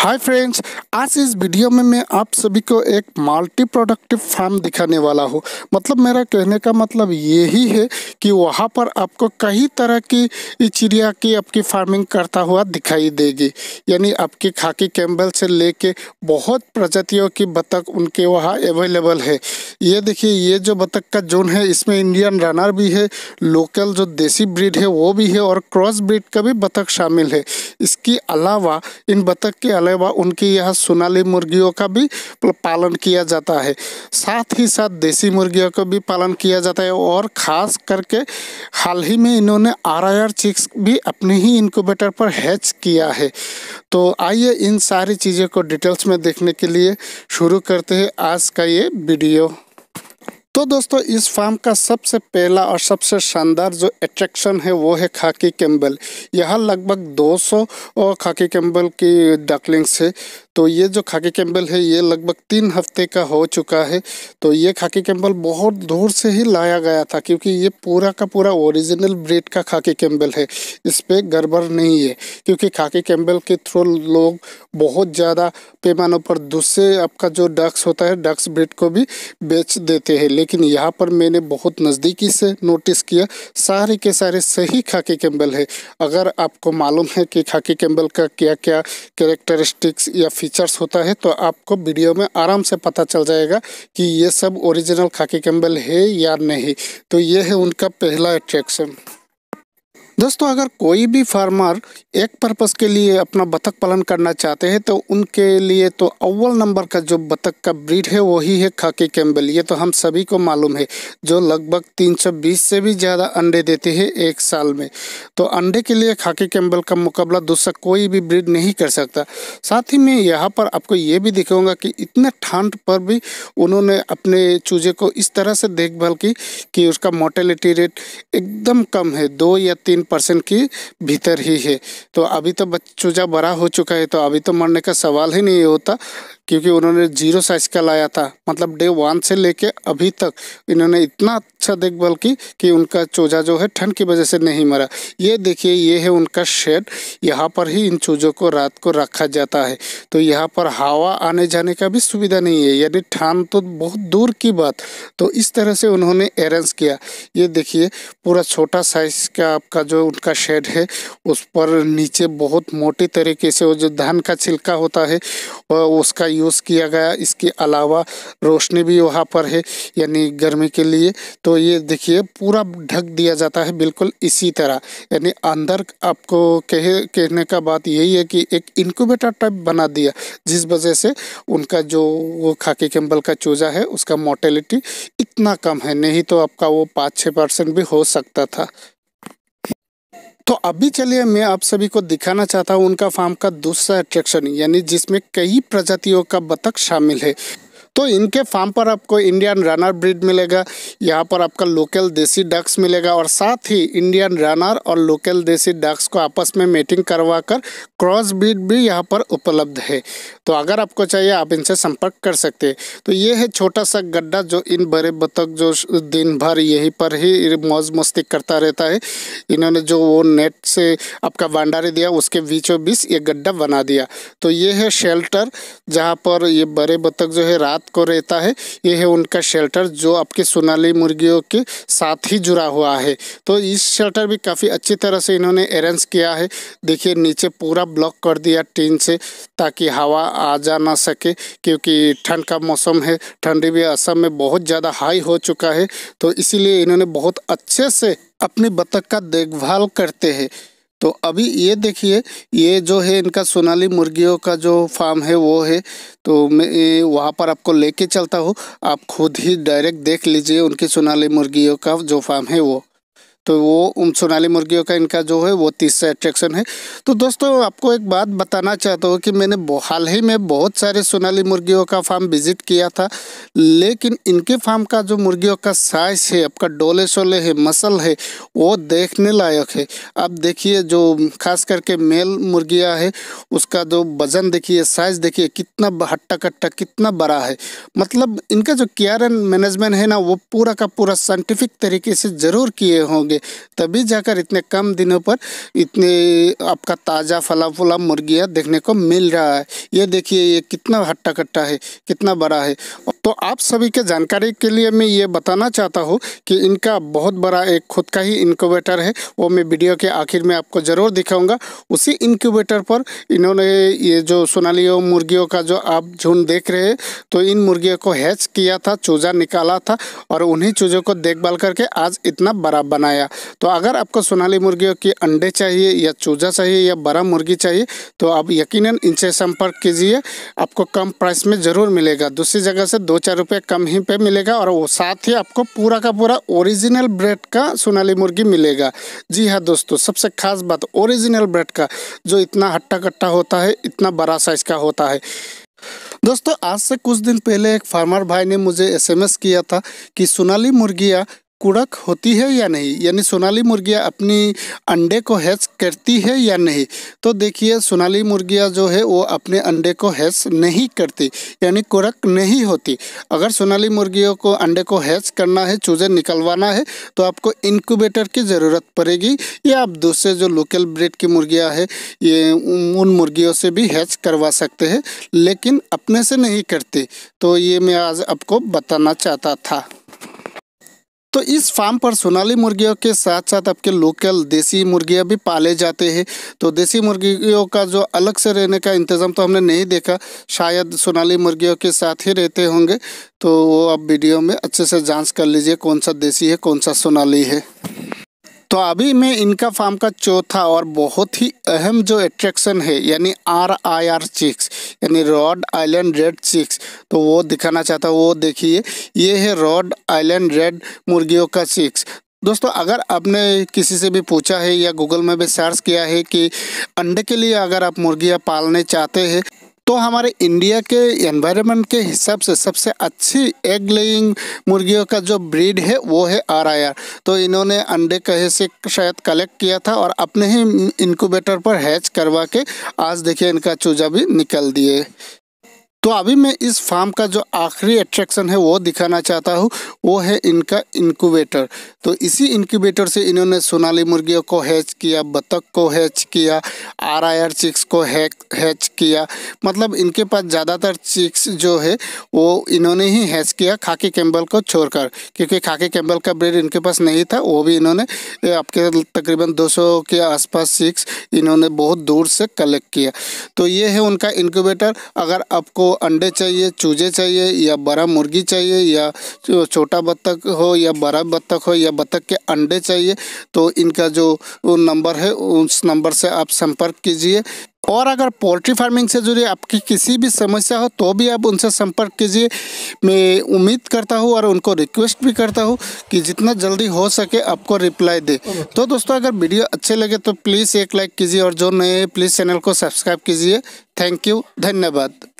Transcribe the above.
hi friends आज इस video में मैं आप सभी को एक मल्टी प्रोडक्टिव फार्म दिखाने वाला हूँ मतलब मेरा कहने का मतलब ये ही है कि वहाँ पर आपको कई तरह की चिड़िया की आपकी फार्मिंग करता हुआ दिखाई देगी यानी आपकी खाकी कैम्बल से लेके बहुत प्रजातियों की बतख उनके वहाँ अवेलेबल है ये देखिए ये जो बतख का जोन है इसमें इंडियन रनर भी है लोकल जो देसी ब्रिड है वो भी है और क्रॉस ब्रिड का भी बतख शामिल है इसके अलावा इन बतख के पालने व उनकी यह सोनाली मुर्गियों का भी पालन किया जाता है साथ ही साथ देसी मुर्गियों का भी पालन किया जाता है और ख़ास करके हाल ही में इन्होंने आर आई आर चिक्स भी अपने ही इनक्यूबेटर पर हैच किया है तो आइए इन सारी चीज़ों को डिटेल्स में देखने के लिए शुरू करते हैं आज का ये वीडियो तो दोस्तों इस फार्म का सबसे पहला और सबसे शानदार जो अट्रैक्शन है वो है खाकी कैम्बल यहाँ लगभग 200 सौ खाकी कैम्बल की डकलिंग्स है तो ये जो खाकी कैम्बल है ये लगभग तीन हफ्ते का हो चुका है तो ये खाकी कैम्बल बहुत दूर से ही लाया गया था क्योंकि ये पूरा का पूरा ओरिजिनल ब्रेड का खाकी कैम्बल है इस पर गड़बड़ नहीं है क्योंकि खाकी कैम्बल के थ्रू लोग बहुत ज़्यादा पैमानों पर दूसरे आपका जो डक्स होता है डक्स ब्रेड को भी बेच देते हैं लेकिन लेकिन यहाँ पर मैंने बहुत नज़दीकी से नोटिस किया सारे के सारे सही खाकी कैम्बल है अगर आपको मालूम है कि खाकी कैम्बल का क्या क्या करेक्टरिस्टिक्स या फीचर्स होता है तो आपको वीडियो में आराम से पता चल जाएगा कि ये सब ओरिजिनल खाकी कैम्बल है या नहीं तो ये है उनका पहला अट्रैक्शन दोस्तों अगर कोई भी फार्मर एक पर्पस के लिए अपना बतख पालन करना चाहते हैं तो उनके लिए तो अव्वल नंबर का जो बतख का ब्रीड है वही है खाकी कैम्बल ये तो हम सभी को मालूम है जो लगभग 320 से भी ज़्यादा अंडे देते हैं एक साल में तो अंडे के लिए खाकी कैम्बल का मुकाबला दूसरा कोई भी ब्रीड नहीं कर सकता साथ ही मैं यहाँ पर आपको ये भी दिखाऊँगा कि इतने ठंड पर भी उन्होंने अपने चूजे को इस तरह से देखभाल की कि उसका मोटेलिटी रेट एकदम कम है दो या तीन परसेंट की भीतर ही है तो अभी तो चूजा बड़ा हो चुका है तो अभी तो मरने का सवाल ही नहीं होता क्योंकि उन्होंने जीरो साइज का लाया था मतलब डे वन से लेके अभी तक इन्होंने इतना अच्छा देखभाल की कि उनका चूजा जो है ठंड की वजह से नहीं मरा ये देखिए ये है उनका शेड यहाँ पर ही इन चूजों को रात को रखा जाता है तो यहाँ पर हवा आने जाने का भी सुविधा नहीं है यानी ठंड तो बहुत दूर की बात तो इस तरह से उन्होंने अरेंज किया ये देखिए पूरा छोटा साइज का आपका जो जो उनका शेड है उस पर नीचे बहुत मोटे तरीके से वो जो धान का छिलका होता है उसका यूज़ किया गया इसके अलावा रोशनी भी वहाँ पर है यानी गर्मी के लिए तो ये देखिए पूरा ढक दिया जाता है बिल्कुल इसी तरह यानी अंदर आपको कहे कहने का बात यही है कि एक इनक्यूबेटर टाइप बना दिया जिस वजह से उनका जो वो खाकी कैम्बल का चूजा है उसका मोटेलिटी इतना कम है नहीं तो आपका वो पाँच छः परसेंट भी हो सकता था तो अभी चलिए मैं आप सभी को दिखाना चाहता हूँ उनका फार्म का दूसरा अट्रैक्शन यानी जिसमें कई प्रजातियों का बतख शामिल है तो इनके फार्म पर आपको इंडियन रनर ब्रिड मिलेगा यहाँ पर आपका लोकल देसी डक्स मिलेगा और साथ ही इंडियन रनर और लोकल देसी डक्स को आपस में मेटिंग करवा कर क्रॉस ब्रिड भी यहाँ पर उपलब्ध है तो अगर आपको चाहिए आप इनसे संपर्क कर सकते हैं तो ये है छोटा सा गड्ढा जो इन बड़े बतख जो दिन भर यहीं पर ही मौज मस्ती करता रहता है इन्होंने जो वो नेट से आपका भंडारी दिया उसके बीचों बीच ये गड्ढा बना दिया तो ये है शेल्टर जहाँ पर ये बड़े बतख जो है रात को रहता है ये है उनका शेल्टर जो आपके सोनाली मुर्गियों के साथ ही जुड़ा हुआ है तो इस शेल्टर भी काफ़ी अच्छी तरह से इन्होंने अरेंज किया है देखिए नीचे पूरा ब्लॉक कर दिया टीन से ताकि हवा आ जा ना सके क्योंकि ठंड का मौसम है ठंडी भी असम में बहुत ज़्यादा हाई हो चुका है तो इसीलिए इन्होंने बहुत अच्छे से अपने बतख का देखभाल करते हैं तो अभी ये देखिए ये जो है इनका सोनाली मुर्गियों का जो फार्म है वो है तो मैं वहाँ पर आपको लेके चलता हूँ आप खुद ही डायरेक्ट देख लीजिए उनकी सोनाली मुर्गियों का जो फार्म है वो तो वो उन सोनाली मुर्गियों का इनका जो है वो तीसरा अट्रैक्शन है तो दोस्तों आपको एक बात बताना चाहता हूँ कि मैंने हाल ही में बहुत सारे सोनाली मुर्गियों का फार्म विजिट किया था लेकिन इनके फार्म का जो मुर्गियों का साइज है आपका डोले सोले है मसल है वो देखने लायक है आप देखिए जो खास करके मेल मुर्गियाँ है उसका जो वजन देखिए साइज देखिए कितना हट्टा कट्टा कितना बड़ा है मतलब इनका जो केयर एंड मैनेजमेंट है ना वो पूरा का पूरा साइंटिफिक तरीके से ज़रूर किए होंगे तभी जाकर इतने कम दिनों पर इतने आपका ताज़ा फला फुला मुर्गियाँ देखने को मिल रहा है ये देखिए ये कितना हट्टा कट्टा है कितना बड़ा है तो आप सभी के जानकारी के लिए मैं ये बताना चाहता हूँ कि इनका बहुत बड़ा एक खुद का ही इनक्यूबेटर है वो मैं वीडियो के आखिर में आपको ज़रूर दिखाऊंगा उसी इनक्यूबेटर पर इन्होंने ये जो सोनाली मुर्गियों का जो आप झुंड देख रहे हैं तो इन मुर्गियों को हैच किया था चूजा निकाला था और उन्हीं चूजों को देखभाल करके आज इतना बड़ा बनाया तो अगर आपको सोनाली मुर्गियों की अंडे चाहिए या चूजा चाहिए या बड़ा मुर्गी चाहिए तो आप यकीन इनसे संपर्क कीजिए आपको कम प्राइस में ज़रूर मिलेगा दूसरी जगह से दो चार रुपये कम ही पे मिलेगा और वो साथ ही आपको पूरा का पूरा ओरिजिनल ब्रेड का सोनाली मुर्गी मिलेगा जी हाँ दोस्तों सबसे खास बात ओरिजिनल ब्रेड का जो इतना हट्टा कट्टा होता है इतना बड़ा साइज़ का होता है दोस्तों आज से कुछ दिन पहले एक फार्मर भाई ने मुझे एसएमएस किया था कि सोनाली मुर्गियाँ कुड़क होती है या नहीं यानी सोनाली मुर्गियाँ अपनी अंडे को हैच करती है या नहीं तो देखिए सोनाली मुर्गियाँ जो है वो अपने अंडे को हैच नहीं करती यानी कुड़क नहीं होती अगर सोनाली मुर्गियों को अंडे को हैच करना है चूजे निकलवाना है तो आपको इनक्यूबेटर की ज़रूरत पड़ेगी या आप दूसरे जो लोकल ब्रेड की मुर्गियाँ है ये उन मुर्गियों से भी हैच करवा सकते हैं लेकिन अपने से नहीं करते तो ये मैं आज आपको बताना चाहता था तो इस फार्म पर सोनाली मुर्गियों के साथ साथ आपके लोकल देसी मुर्गियाँ भी पाले जाते हैं तो देसी मुर्गियों का जो अलग से रहने का इंतज़ाम तो हमने नहीं देखा शायद सोनाली मुर्गियों के साथ ही रहते होंगे तो वो आप वीडियो में अच्छे से जांच कर लीजिए कौन सा देसी है कौन सा सोनाली है तो अभी मैं इनका फार्म का चौथा और बहुत ही अहम जो अट्रैक्शन है यानी आर आई आर चिक्स यानी रॉड आइलैंड रेड चिक्स तो वो दिखाना चाहता हूँ वो देखिए ये है रॉड आइलैंड रेड मुर्गियों का चिक्स दोस्तों अगर आपने किसी से भी पूछा है या गूगल में भी सर्च किया है कि अंडे के लिए अगर आप मुर्गियाँ पालने चाहते हैं तो हमारे इंडिया के एनवायरनमेंट के हिसाब से सबसे अच्छी एग लेइंग मुर्गियों का जो ब्रीड है वो है आर आई आर तो इन्होंने अंडे कहीं से शायद कलेक्ट किया था और अपने ही इनक्यूबेटर पर हैच करवा के आज देखिए इनका चूजा भी निकल दिए तो अभी मैं इस फार्म का जो आखिरी अट्रैक्शन है वो दिखाना चाहता हूँ वो है इनका इनक्यूबेटर तो इसी इनक्यूबेटर से इन्होंने सोनाली मुर्गियों को हैच किया बतख को हैच किया आर आई आर चिक्स को हैच किया मतलब इनके पास ज़्यादातर चिक्स जो है वो इन्होंने ही हैच किया खाकी कैम्बल को छोड़कर क्योंकि खाकी कैम्बल का ब्रेड इनके पास नहीं था वो भी इन्होंने आपके तकरीबन सौ के आसपास चिक्स इन्होंने बहुत दूर से कलेक्ट किया तो ये है उनका इनक्यूबेटर अगर आपको अंडे चाहिए चूजे चाहिए या बड़ा मुर्गी चाहिए या छोटा बत्तख हो या बड़ा बत्तख हो या बत्तख के अंडे चाहिए तो इनका जो नंबर है उस नंबर से आप संपर्क कीजिए और अगर पोल्ट्री फार्मिंग से जुड़ी आपकी किसी भी समस्या हो तो भी आप उनसे संपर्क कीजिए मैं उम्मीद करता हूँ और उनको रिक्वेस्ट भी करता हूँ कि जितना जल्दी हो सके आपको रिप्लाई दे तो दोस्तों अगर वीडियो अच्छे लगे तो प्लीज़ एक लाइक कीजिए और जो नए प्लीज़ चैनल को सब्सक्राइब कीजिए थैंक यू धन्यवाद